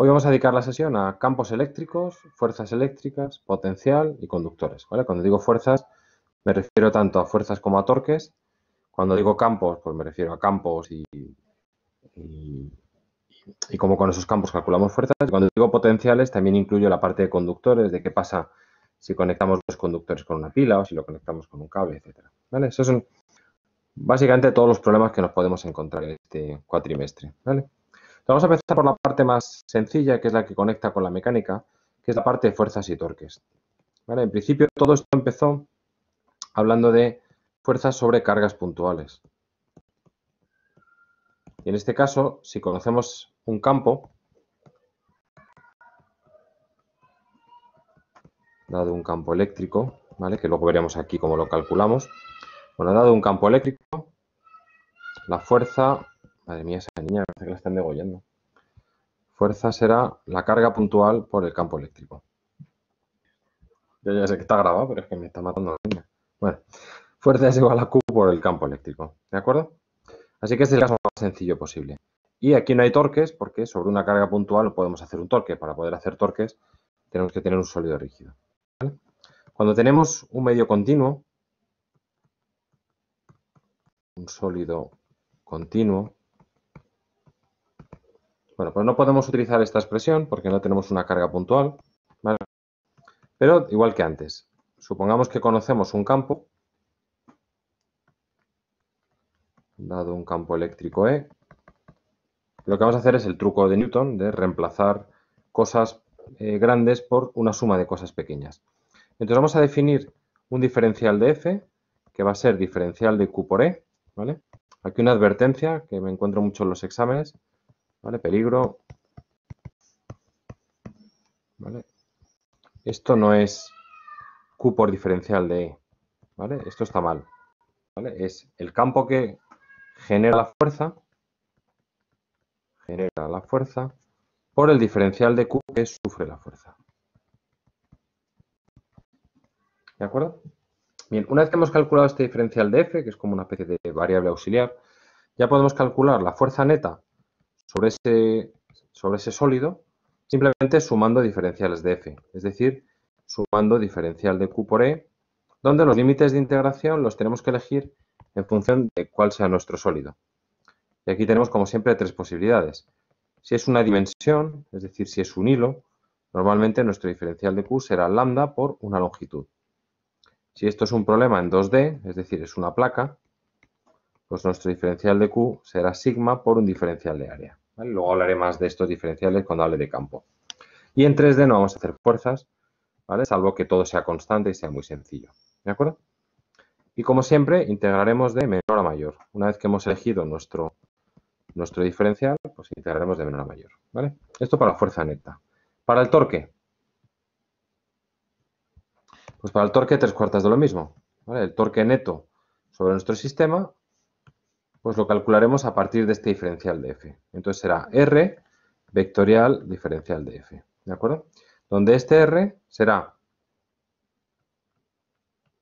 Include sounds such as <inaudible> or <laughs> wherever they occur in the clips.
Hoy vamos a dedicar la sesión a campos eléctricos, fuerzas eléctricas, potencial y conductores. Cuando digo fuerzas, me refiero tanto a fuerzas como a torques. Cuando digo campos, pues me refiero a campos y, y, como con esos campos calculamos fuerzas. Cuando digo potenciales, también incluyo la parte de conductores, de qué pasa si conectamos los conductores con una pila o si lo conectamos con un cable, etcétera. Esos son básicamente todos los problemas que nos podemos encontrar en este cuatrimestre. Vamos a empezar por la parte más sencilla, que es la que conecta con la mecánica, que es la parte de fuerzas y torques. En principio todo esto empezó hablando de fuerzas sobre cargas puntuales. Y en este caso, si conocemos un campo, dado un campo eléctrico, que luego veremos aquí cómo lo calculamos. Bueno, dado un campo eléctrico, la fuerza, madre mía, esa niña que la están degollando. Fuerza será la carga puntual por el campo eléctrico. ya sé que está grabado, pero es que me está matando la línea. Bueno, fuerza es igual a Q por el campo eléctrico. ¿De acuerdo? Así que este es el caso más sencillo posible. Y aquí no hay torques porque sobre una carga puntual no podemos hacer un torque. Para poder hacer torques tenemos que tener un sólido rígido. Cuando tenemos un medio continuo, un sólido continuo, bueno, pues no podemos utilizar esta expresión porque no tenemos una carga puntual. Pero igual que antes, supongamos que conocemos un campo, dado un campo eléctrico E, lo que vamos a hacer es el truco de Newton de reemplazar cosas eh, grandes por una suma de cosas pequeñas. Entonces vamos a definir un diferencial de f que va a ser diferencial de q por e, Aquí una advertencia que me encuentro mucho en los exámenes. Vale, peligro. Vale. Esto no es Q por diferencial de E. ¿Vale? Esto está mal. ¿Vale? Es el campo que genera la fuerza. Genera la fuerza por el diferencial de Q que sufre la fuerza. ¿De acuerdo? Bien, una vez que hemos calculado este diferencial de F, que es como una especie de variable auxiliar, ya podemos calcular la fuerza neta sobre ese, sobre ese sólido simplemente sumando diferenciales de f, es decir, sumando diferencial de q por e, donde los límites de integración los tenemos que elegir en función de cuál sea nuestro sólido. Y aquí tenemos, como siempre, tres posibilidades. Si es una dimensión, es decir, si es un hilo, normalmente nuestro diferencial de q será lambda por una longitud. Si esto es un problema en 2D, es decir, es una placa, pues nuestro diferencial de Q será sigma por un diferencial de área. Luego hablaré más de estos diferenciales cuando hable de campo. Y en 3D no vamos a hacer fuerzas, ¿vale? salvo que todo sea constante y sea muy sencillo. ¿De acuerdo? Y como siempre, integraremos de menor a mayor. Una vez que hemos elegido nuestro, nuestro diferencial, pues integraremos de menor a mayor. ¿vale? Esto para la fuerza neta. Para el torque. Pues para el torque tres cuartas de lo mismo. El torque neto sobre nuestro sistema pues lo calcularemos a partir de este diferencial de f. Entonces será r vectorial diferencial de f, ¿de acuerdo? Donde este r será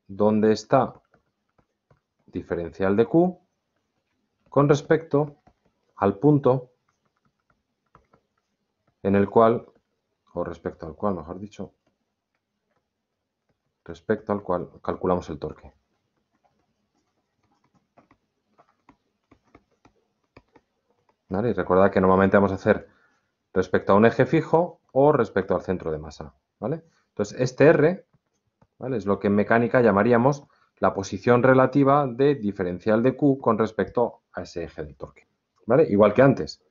donde está diferencial de q con respecto al punto en el cual, o respecto al cual, mejor dicho, respecto al cual calculamos el torque. Y recordad que normalmente vamos a hacer respecto a un eje fijo o respecto al centro de masa, ¿vale? Entonces, este R ¿vale? es lo que en mecánica llamaríamos la posición relativa de diferencial de Q con respecto a ese eje de torque, ¿vale? Igual que antes,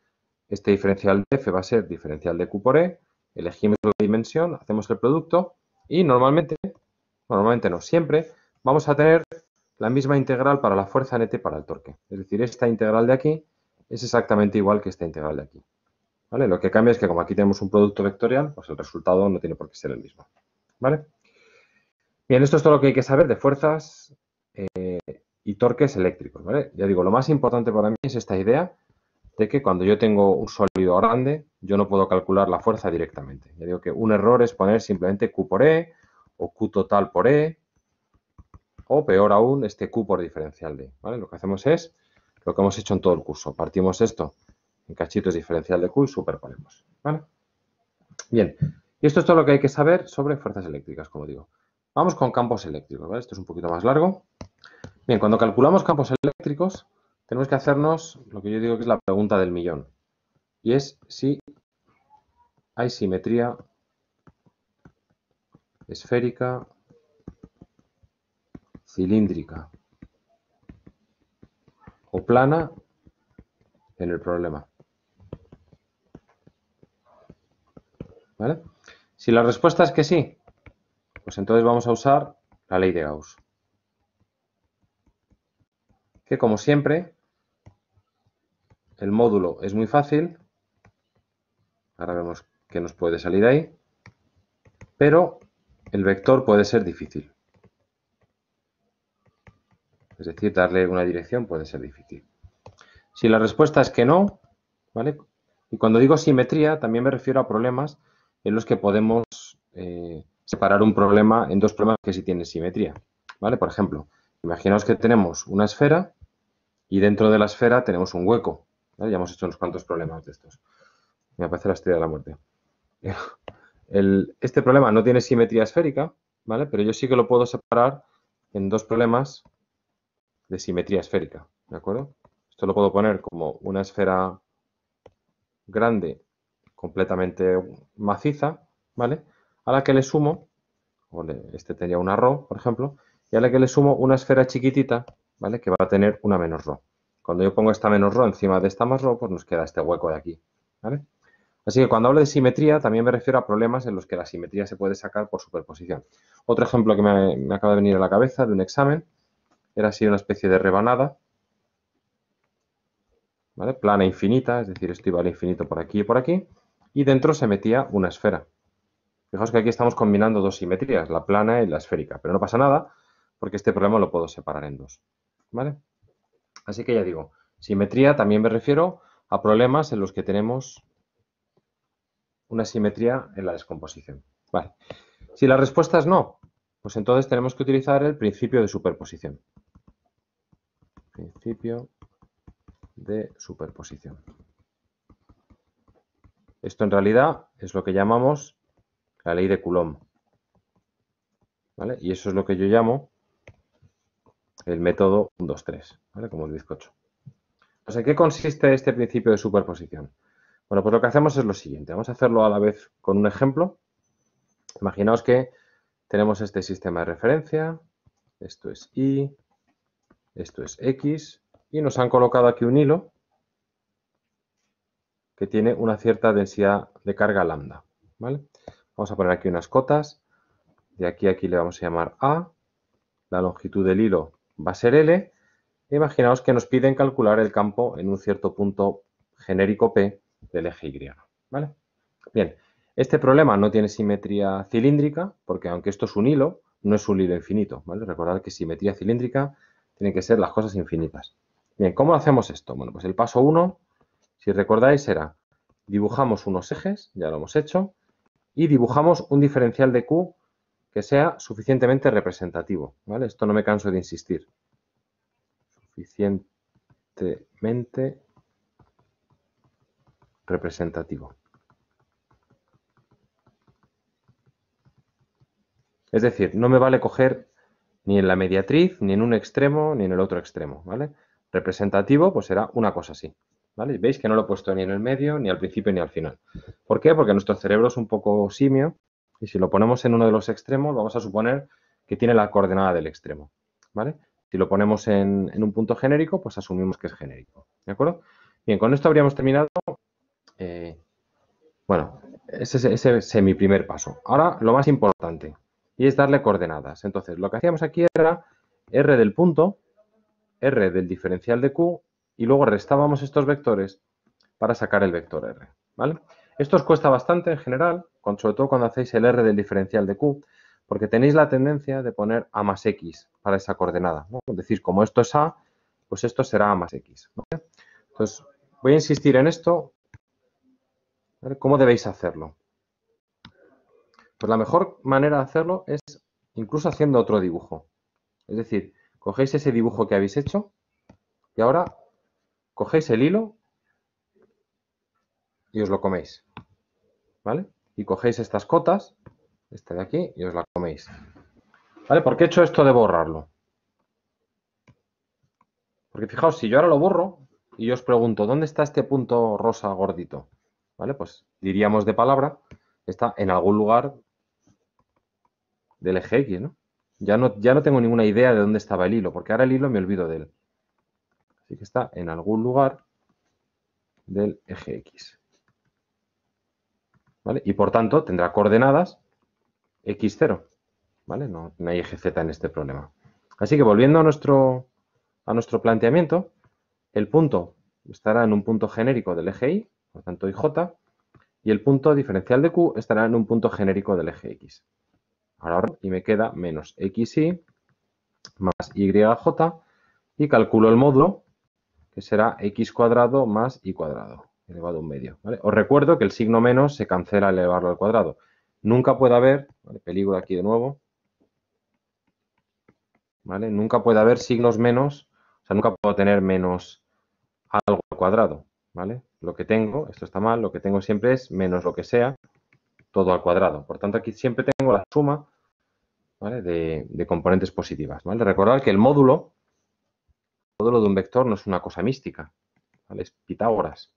este diferencial de F va a ser diferencial de Q por E, elegimos la dimensión, hacemos el producto y normalmente, normalmente no, siempre vamos a tener la misma integral para la fuerza en para el torque. Es decir, esta integral de aquí es exactamente igual que esta integral de aquí. ¿Vale? Lo que cambia es que como aquí tenemos un producto vectorial, pues el resultado no tiene por qué ser el mismo. ¿Vale? Bien, esto es todo lo que hay que saber de fuerzas eh, y torques eléctricos. Ya digo, lo más importante para mí es esta idea de que cuando yo tengo un sólido grande, yo no puedo calcular la fuerza directamente. Ya digo que un error es poner simplemente Q por E o Q total por E o peor aún, este Q por diferencial de. ¿vale? Lo que hacemos es lo que hemos hecho en todo el curso. Partimos esto en cachitos diferencial de Q y superponemos. Bien, y esto es todo lo que hay que saber sobre fuerzas eléctricas, como digo. Vamos con campos eléctricos, Esto es un poquito más largo. Bien, cuando calculamos campos eléctricos, tenemos que hacernos lo que yo digo que es la pregunta del millón. Y es si hay simetría esférica cilíndrica plana en el problema. Si la respuesta es que sí, pues entonces vamos a usar la ley de Gauss. Que como siempre, el módulo es muy fácil. Ahora vemos que nos puede salir ahí. Pero el vector puede ser difícil. Es decir, darle una dirección puede ser difícil. Si la respuesta es que no, ¿vale? Y cuando digo simetría, también me refiero a problemas en los que podemos eh, separar un problema en dos problemas que sí tienen simetría, ¿vale? Por ejemplo, imaginaos que tenemos una esfera y dentro de la esfera tenemos un hueco, Ya hemos hecho unos cuantos problemas de estos. Me aparece la estrella de la muerte. <laughs> este problema no tiene simetría esférica, ¿vale? Pero yo sí que lo puedo separar en dos problemas de simetría esférica, ¿de acuerdo? Esto lo puedo poner como una esfera grande, completamente maciza, ¿vale? A la que le sumo, este tenía una ρ, por ejemplo, y a la que le sumo una esfera chiquitita, ¿vale? Que va a tener una menos ro. Cuando yo pongo esta menos ro encima de esta más ρ, pues nos queda este hueco de aquí, ¿vale? Así que cuando hablo de simetría, también me refiero a problemas en los que la simetría se puede sacar por superposición. Otro ejemplo que me acaba de venir a la cabeza de un examen era así una especie de rebanada, plana e infinita, es decir, esto iba al infinito por aquí y por aquí, y dentro se metía una esfera. Fijaos que aquí estamos combinando dos simetrías, la plana y la esférica, pero no pasa nada porque este problema lo puedo separar en dos. ¿vale? Así que ya digo, simetría también me refiero a problemas en los que tenemos una simetría en la descomposición. Vale. Si la respuesta es no, pues entonces tenemos que utilizar el principio de superposición principio de superposición. Esto en realidad es lo que llamamos la ley de Coulomb. ¿vale? Y eso es lo que yo llamo el método 1, 2, 3, ¿vale? como el bizcocho. O ¿qué consiste este principio de superposición? Bueno, pues lo que hacemos es lo siguiente. Vamos a hacerlo a la vez con un ejemplo. Imaginaos que tenemos este sistema de referencia. Esto es I, esto es X y nos han colocado aquí un hilo que tiene una cierta densidad de carga lambda. ¿vale? Vamos a poner aquí unas cotas. De aquí a aquí le vamos a llamar A. La longitud del hilo va a ser L. E imaginaos que nos piden calcular el campo en un cierto punto genérico P del eje Y. ¿vale? Bien, este problema no tiene simetría cilíndrica porque aunque esto es un hilo, no es un hilo infinito. ¿vale? Recordad que simetría cilíndrica tienen que ser las cosas infinitas. Bien, ¿cómo hacemos esto? Bueno, pues el paso 1, si recordáis, era dibujamos unos ejes, ya lo hemos hecho, y dibujamos un diferencial de Q que sea suficientemente representativo. ¿vale? Esto no me canso de insistir. Suficientemente representativo. Es decir, no me vale coger ni en la mediatriz, ni en un extremo, ni en el otro extremo, ¿vale? Representativo, pues será una cosa así, ¿vale? Veis que no lo he puesto ni en el medio, ni al principio, ni al final. ¿Por qué? Porque nuestro cerebro es un poco simio y si lo ponemos en uno de los extremos, vamos a suponer que tiene la coordenada del extremo, ¿vale? Si lo ponemos en, un punto genérico, pues asumimos que es genérico, ¿de acuerdo? Bien, con esto habríamos terminado, eh, bueno, ese es mi primer paso. Ahora, lo más importante, y es darle coordenadas. Entonces, lo que hacíamos aquí era r del punto, r del diferencial de q, y luego restábamos estos vectores para sacar el vector r. ¿vale? Esto os cuesta bastante en general, con, sobre todo cuando hacéis el r del diferencial de q, porque tenéis la tendencia de poner a más x para esa coordenada. Decís, como esto es a, pues esto será a más x. Entonces, voy a insistir en esto. ¿Cómo debéis hacerlo? Pues la mejor manera de hacerlo es incluso haciendo otro dibujo. Es decir, cogéis ese dibujo que habéis hecho y ahora cogéis el hilo y os lo coméis. ¿Vale? Y cogéis estas cotas, esta de aquí, y os la coméis. ¿Vale? ¿Por qué he hecho esto de borrarlo? Porque fijaos, si yo ahora lo borro y os pregunto, ¿dónde está este punto rosa gordito? ¿Vale? Pues diríamos de palabra, está en algún lugar del eje X, ¿no? Ya, ¿no? ya no tengo ninguna idea de dónde estaba el hilo, porque ahora el hilo me olvido de él. Así que está en algún lugar del eje X. ¿Vale? Y por tanto tendrá coordenadas X0. ¿Vale? No, hay eje Z en este problema. Así que volviendo a nuestro, a nuestro planteamiento, el punto estará en un punto genérico del eje Y, por tanto j, y el punto diferencial de Q estará en un punto genérico del eje X y me queda menos xy más yj y calculo el módulo que será x cuadrado más y cuadrado elevado a un medio. Os recuerdo que el signo menos se cancela al elevarlo al cuadrado. Nunca puede haber, peligro aquí de nuevo, Nunca puede haber signos menos, o sea, nunca puedo tener menos algo al cuadrado, ¿vale? Lo que tengo, esto está mal, lo que tengo siempre es menos lo que sea, todo al cuadrado. Por tanto, aquí siempre tengo la suma de, componentes positivas. ¿vale? Recordar que el módulo, el módulo de un vector no es una cosa mística, ¿vale? es Pitágoras.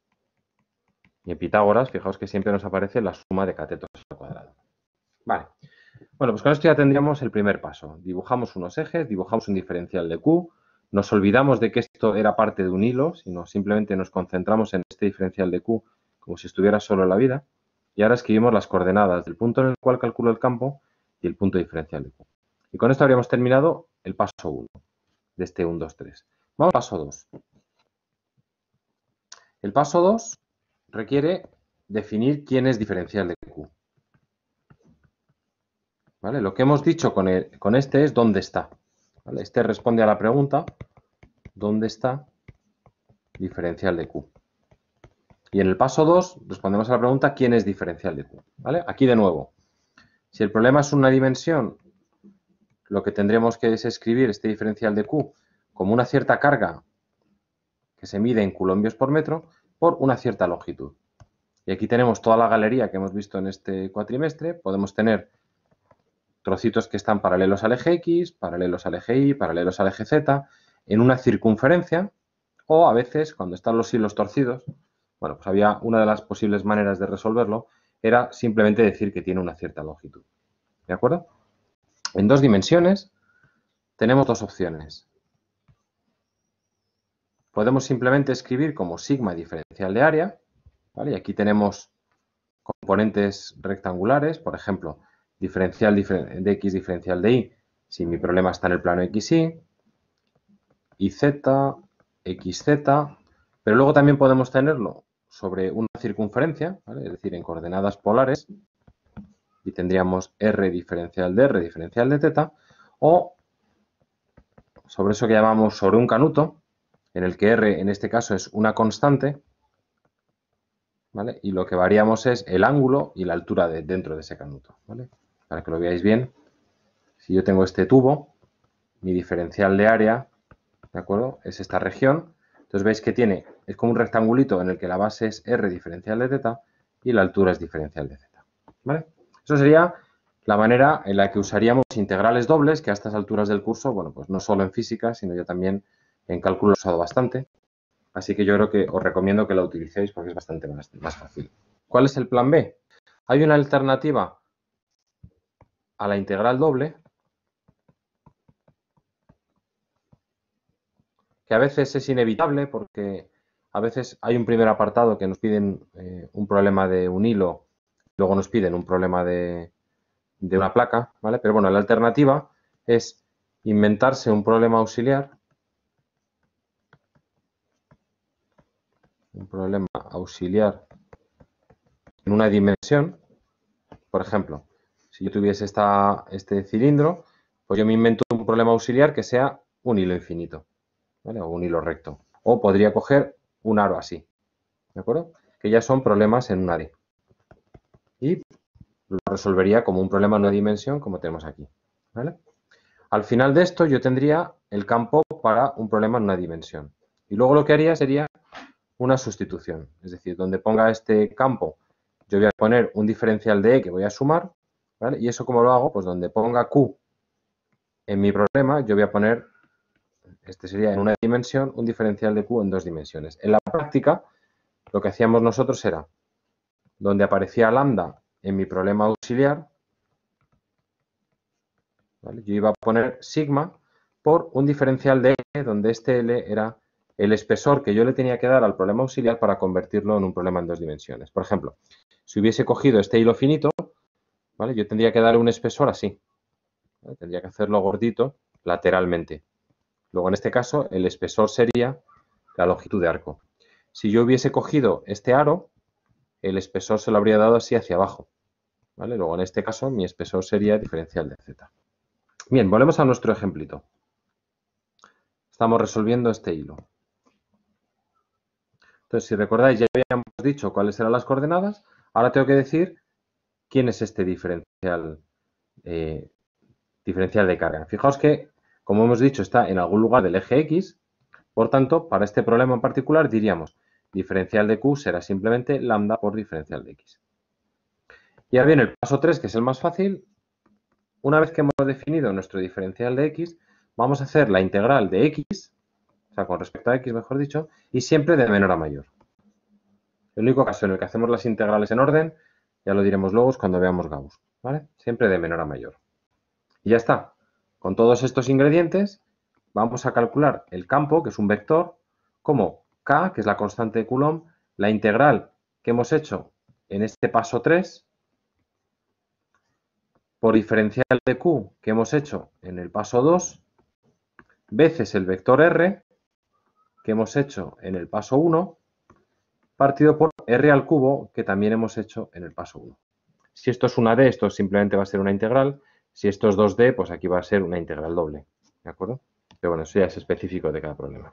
Y en Pitágoras, fijaos que siempre nos aparece la suma de catetos al cuadrado. Bueno, pues con esto ya tendríamos el primer paso. Dibujamos unos ejes, dibujamos un diferencial de Q, nos olvidamos de que esto era parte de un hilo, sino simplemente nos concentramos en este diferencial de Q como si estuviera solo en la vida. Y ahora escribimos las coordenadas del punto en el cual calculo el campo y el punto diferencial de Q. Y con esto habríamos terminado el paso 1 de este 1, 2, 3. Vamos al paso 2. El paso 2 requiere definir quién es diferencial de Q. ¿Vale? Lo que hemos dicho con, este es dónde está. Este responde a la pregunta, ¿dónde está diferencial de Q? Y en el paso 2 respondemos a la pregunta ¿quién es diferencial de Q? ¿Vale? Aquí de nuevo, si el problema es una dimensión, lo que tendremos que es escribir este diferencial de Q como una cierta carga que se mide en coulombios por metro por una cierta longitud. Y aquí tenemos toda la galería que hemos visto en este cuatrimestre. Podemos tener trocitos que están paralelos al eje X, paralelos al eje Y, paralelos al eje Z, en una circunferencia, o a veces, cuando están los hilos torcidos, bueno, pues había una de las posibles maneras de resolverlo era simplemente decir que tiene una cierta longitud. ¿De acuerdo? En dos dimensiones tenemos dos opciones. Podemos simplemente escribir como sigma diferencial de área, ¿vale? Y aquí tenemos componentes rectangulares, por ejemplo, diferencial de x diferencial de y, si mi problema está en el plano xy, y z, xz, pero luego también podemos tenerlo sobre una circunferencia, ¿vale? es decir, en coordenadas polares, y tendríamos R diferencial de R diferencial de teta, o sobre eso que llamamos sobre un canuto, en el que R en este caso es una constante, ¿vale? y lo que variamos es el ángulo y la altura dentro de ese canuto. ¿vale? Para que lo veáis bien, si yo tengo este tubo, mi diferencial de área, ¿de acuerdo? Es esta región, entonces veis que tiene, es como un rectangulito en el que la base es r diferencial de z y la altura es diferencial de z. ¿Vale? Eso sería la manera en la que usaríamos integrales dobles, que a estas alturas del curso, bueno, pues no solo en física, sino ya también en cálculo he usado bastante. Así que yo creo que os recomiendo que la utilicéis porque es bastante más fácil. ¿Cuál es el plan B? Hay una alternativa a la integral doble, que a veces es inevitable porque a veces hay un primer apartado que nos piden eh, un problema de un hilo, luego nos piden un problema de, una placa, ¿vale? Pero bueno, la alternativa es inventarse un problema auxiliar, un problema auxiliar en una dimensión, por ejemplo, si yo tuviese este cilindro, pues yo me invento un problema auxiliar que sea un hilo infinito. O un hilo recto. O podría coger un aro así, ¿de acuerdo? Que ya son problemas en una área. Y lo resolvería como un problema en una dimensión como tenemos aquí, Al final de esto yo tendría el campo para un problema en una dimensión. Y luego lo que haría sería una sustitución. Es decir, donde ponga este campo, yo voy a poner un diferencial de E que voy a sumar. Y eso, ¿cómo lo hago? Pues donde ponga Q en mi problema, yo voy a poner este sería en una dimensión un diferencial de Q en dos dimensiones. En la práctica, lo que hacíamos nosotros era, donde aparecía lambda en mi problema auxiliar, yo iba a poner sigma por un diferencial de L, donde este L era el espesor que yo le tenía que dar al problema auxiliar para convertirlo en un problema en dos dimensiones. Por ejemplo, si hubiese cogido este hilo finito, yo tendría que darle un espesor así. Tendría que hacerlo gordito lateralmente. Luego, en este caso, el espesor sería la longitud de arco. Si yo hubiese cogido este aro, el espesor se lo habría dado así hacia abajo. ¿vale? Luego, en este caso, mi espesor sería diferencial de z. Bien, volvemos a nuestro ejemplito. Estamos resolviendo este hilo. Entonces, si recordáis, ya habíamos dicho cuáles eran las coordenadas. Ahora tengo que decir quién es este diferencial, eh, diferencial de carga. Fijaos que como hemos dicho, está en algún lugar del eje X. Por tanto, para este problema en particular diríamos diferencial de Q será simplemente lambda por diferencial de X. Y ahora viene el paso 3, que es el más fácil. Una vez que hemos definido nuestro diferencial de X, vamos a hacer la integral de X, o sea, con respecto a X, mejor dicho, y siempre de menor a mayor. El único caso en el que hacemos las integrales en orden, ya lo diremos luego, es cuando veamos Gauss, ¿vale? Siempre de menor a mayor. Y ya está, con todos estos ingredientes vamos a calcular el campo, que es un vector, como k, que es la constante de Coulomb, la integral que hemos hecho en este paso 3 por diferencial de q que hemos hecho en el paso 2 veces el vector r que hemos hecho en el paso 1 partido por r al cubo que también hemos hecho en el paso 1. Si esto es una d, esto simplemente va a ser una integral si esto es 2D, pues aquí va a ser una integral doble. ¿De acuerdo? Pero bueno, eso ya es específico de cada problema.